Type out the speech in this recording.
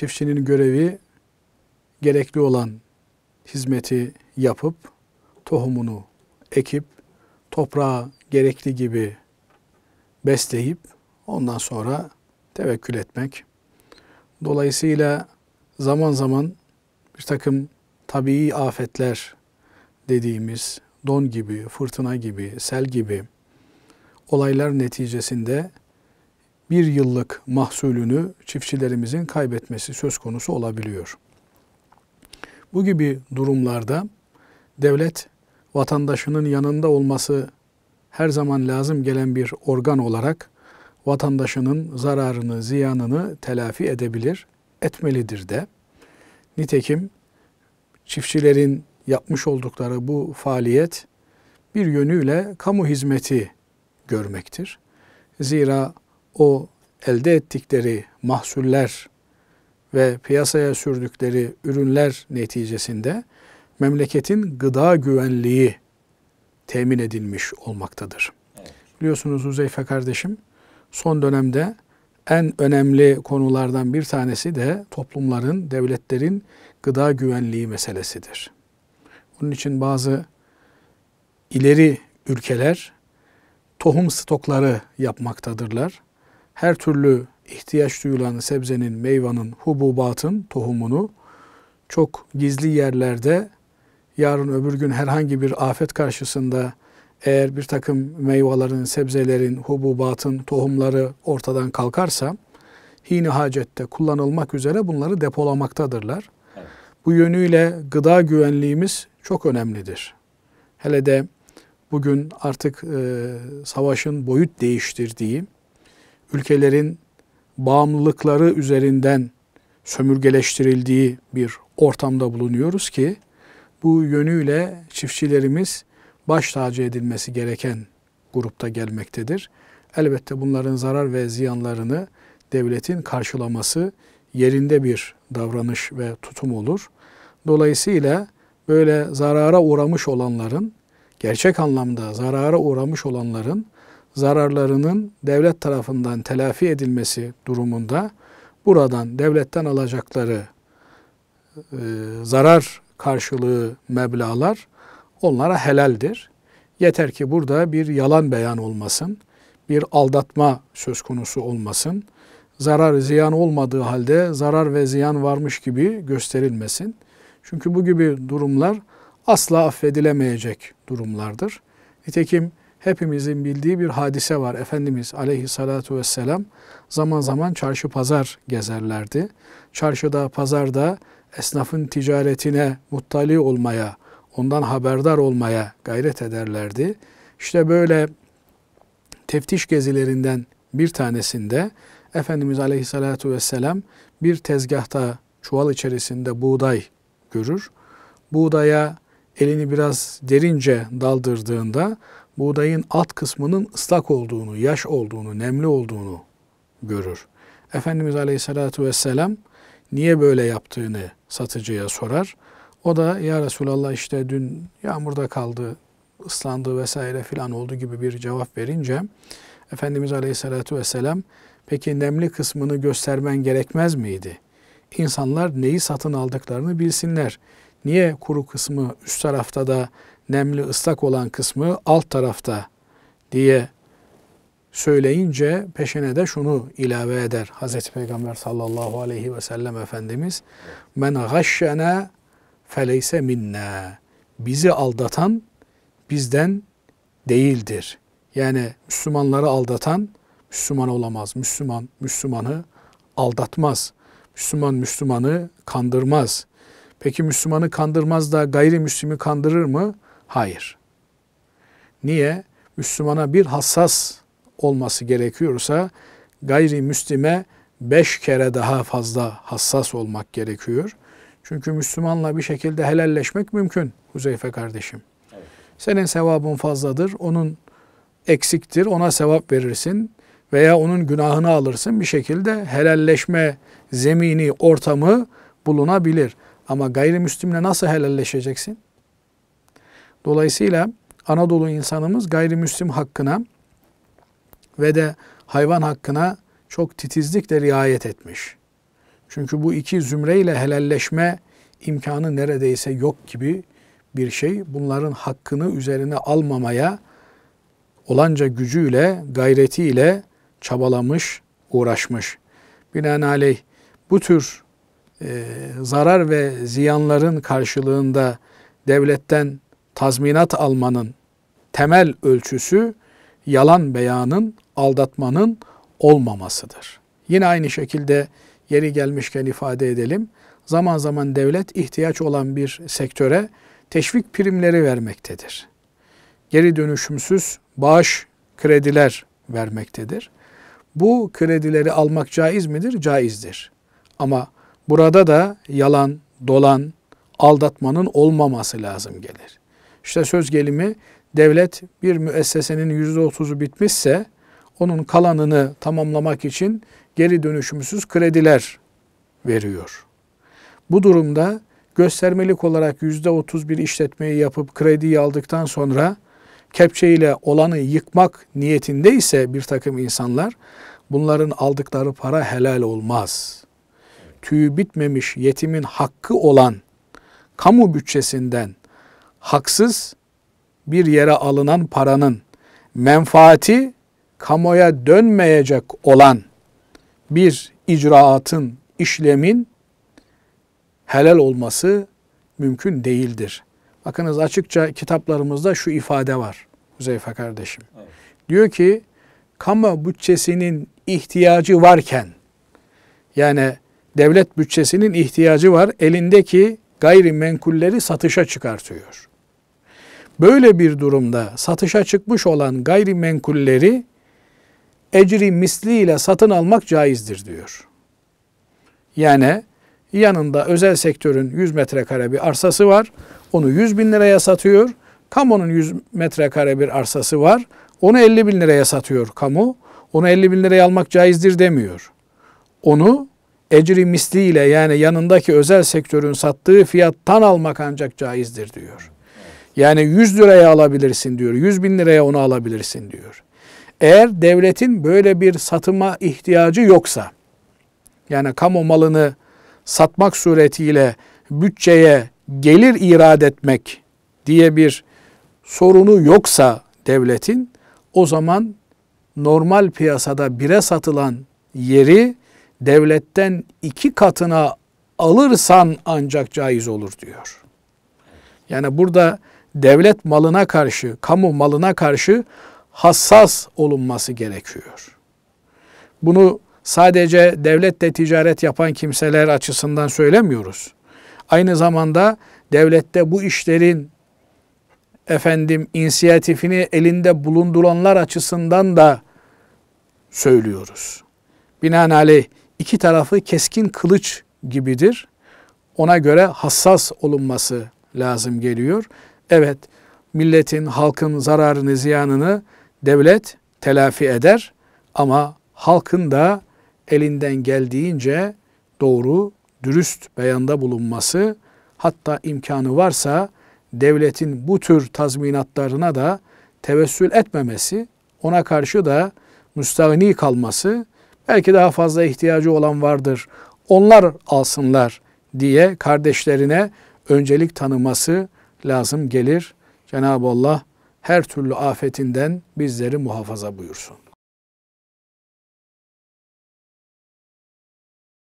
çiftçinin görevi gerekli olan hizmeti yapıp tohumunu ekip toprağa gerekli gibi besleyip ondan sonra tevekkül etmek. Dolayısıyla zaman zaman bir takım tabii afetler dediğimiz don gibi, fırtına gibi, sel gibi olaylar neticesinde bir yıllık mahsulünü çiftçilerimizin kaybetmesi söz konusu olabiliyor. Bu gibi durumlarda devlet vatandaşının yanında olması her zaman lazım gelen bir organ olarak vatandaşının zararını, ziyanını telafi edebilir, etmelidir de. Nitekim çiftçilerin yapmış oldukları bu faaliyet bir yönüyle kamu hizmeti görmektir. Zira o elde ettikleri mahsuller ve piyasaya sürdükleri ürünler neticesinde memleketin gıda güvenliği temin edilmiş olmaktadır. Evet. Biliyorsunuz Uzeyfe kardeşim son dönemde en önemli konulardan bir tanesi de toplumların, devletlerin gıda güvenliği meselesidir. Bunun için bazı ileri ülkeler tohum stokları yapmaktadırlar her türlü ihtiyaç duyulan sebzenin, meyvanın, hububatın tohumunu çok gizli yerlerde yarın öbür gün herhangi bir afet karşısında eğer bir takım meyvelerin, sebzelerin, hububatın tohumları ortadan kalkarsa hini hacette kullanılmak üzere bunları depolamaktadırlar. Evet. Bu yönüyle gıda güvenliğimiz çok önemlidir. Hele de bugün artık e, savaşın boyut değiştirdiği, ülkelerin bağımlılıkları üzerinden sömürgeleştirildiği bir ortamda bulunuyoruz ki bu yönüyle çiftçilerimiz baş tacı edilmesi gereken grupta gelmektedir. Elbette bunların zarar ve ziyanlarını devletin karşılaması yerinde bir davranış ve tutum olur. Dolayısıyla böyle zarara uğramış olanların, gerçek anlamda zarara uğramış olanların zararlarının devlet tarafından telafi edilmesi durumunda buradan devletten alacakları e, zarar karşılığı meblalar onlara helaldir. Yeter ki burada bir yalan beyan olmasın, bir aldatma söz konusu olmasın, zarar ziyan olmadığı halde zarar ve ziyan varmış gibi gösterilmesin. Çünkü bu gibi durumlar asla affedilemeyecek durumlardır. Nitekim hepimizin bildiği bir hadise var. Efendimiz aleyhissalatu vesselam zaman zaman çarşı pazar gezerlerdi. Çarşıda, pazarda esnafın ticaretine muttali olmaya, ondan haberdar olmaya gayret ederlerdi. İşte böyle teftiş gezilerinden bir tanesinde Efendimiz aleyhissalatu vesselam bir tezgahta çuval içerisinde buğday görür. Buğdaya elini biraz derince daldırdığında buğdayın alt kısmının ıslak olduğunu, yaş olduğunu, nemli olduğunu görür. Efendimiz Aleyhisselatü Vesselam niye böyle yaptığını satıcıya sorar. O da ya Resulallah işte dün yağmurda kaldı, ıslandı vesaire filan oldu gibi bir cevap verince Efendimiz Aleyhisselatü Vesselam peki nemli kısmını göstermen gerekmez miydi? İnsanlar neyi satın aldıklarını bilsinler. Niye kuru kısmı üst tarafta da nemli ıslak olan kısmı alt tarafta diye söyleyince peşine de şunu ilave eder. Hazreti Peygamber sallallahu aleyhi ve sellem Efendimiz men gaşşena feleyse minna bizi aldatan bizden değildir. Yani Müslümanları aldatan Müslüman olamaz. Müslüman Müslümanı aldatmaz. Müslüman Müslümanı kandırmaz. Peki Müslümanı kandırmaz da gayrimüslimi kandırır mı? Hayır. Niye? Müslümana bir hassas olması gerekiyorsa gayrimüslime beş kere daha fazla hassas olmak gerekiyor. Çünkü Müslümanla bir şekilde helalleşmek mümkün Huzeyfe kardeşim. Senin sevabın fazladır, onun eksiktir, ona sevap verirsin veya onun günahını alırsın bir şekilde helalleşme zemini, ortamı bulunabilir. Ama gayrimüslimle nasıl helalleşeceksin? Dolayısıyla Anadolu insanımız gayrimüslim hakkına ve de hayvan hakkına çok titizlikle riayet etmiş. Çünkü bu iki zümreyle helalleşme imkanı neredeyse yok gibi bir şey. Bunların hakkını üzerine almamaya olanca gücüyle, gayretiyle çabalamış, uğraşmış. Binaenaleyh bu tür e, zarar ve ziyanların karşılığında devletten tazminat almanın temel ölçüsü yalan beyanın, aldatmanın olmamasıdır. Yine aynı şekilde yeri gelmişken ifade edelim. Zaman zaman devlet ihtiyaç olan bir sektöre teşvik primleri vermektedir. Geri dönüşümsüz bağış, krediler vermektedir. Bu kredileri almak caiz midir? Caizdir. Ama burada da yalan, dolan, aldatmanın olmaması lazım gelir. İşte söz gelimi devlet bir müessesenin yüzde otuzu bitmişse onun kalanını tamamlamak için geri dönüşümsüz krediler veriyor. Bu durumda göstermelik olarak yüzde otuz bir işletmeyi yapıp krediyi aldıktan sonra kepçeyle olanı yıkmak niyetindeyse bir takım insanlar bunların aldıkları para helal olmaz. Tüyü bitmemiş yetimin hakkı olan kamu bütçesinden haksız bir yere alınan paranın menfaati kamuya dönmeyecek olan bir icraatın, işlemin helal olması mümkün değildir. Bakınız açıkça kitaplarımızda şu ifade var Huzeyfe kardeşim. Evet. Diyor ki kamu bütçesinin ihtiyacı varken yani devlet bütçesinin ihtiyacı var elindeki gayrimenkulleri satışa çıkartıyor. Böyle bir durumda satışa çıkmış olan gayrimenkulleri ecri misliyle satın almak caizdir diyor. Yani yanında özel sektörün 100 metrekare bir arsası var. Onu 100 bin liraya satıyor. Kamunun 100 metrekare bir arsası var. Onu 50 bin liraya satıyor kamu. Onu 50 bin liraya almak caizdir demiyor. Onu ecri misliyle yani yanındaki özel sektörün sattığı fiyattan almak ancak caizdir diyor. Yani 100 liraya alabilirsin diyor. 100 bin liraya onu alabilirsin diyor. Eğer devletin böyle bir satıma ihtiyacı yoksa yani kamu malını satmak suretiyle bütçeye gelir irad etmek diye bir sorunu yoksa devletin o zaman normal piyasada bire satılan yeri devletten iki katına alırsan ancak caiz olur diyor. Yani burada devlet malına karşı, kamu malına karşı hassas olunması gerekiyor. Bunu sadece devletle ticaret yapan kimseler açısından söylemiyoruz. Aynı zamanda devlette bu işlerin efendim inisiyatifini elinde bulunduranlar açısından da söylüyoruz. Binaenaleyh iki tarafı keskin kılıç gibidir. Ona göre hassas olunması lazım geliyor. Evet, milletin, halkın zararını, ziyanını devlet telafi eder ama halkın da elinden geldiğince doğru, dürüst beyanda bulunması, hatta imkanı varsa devletin bu tür tazminatlarına da tevessül etmemesi, ona karşı da müstahni kalması, belki daha fazla ihtiyacı olan vardır, onlar alsınlar diye kardeşlerine öncelik tanıması lazım gelir. Cenab-ı Allah her türlü afetinden bizleri muhafaza buyursun.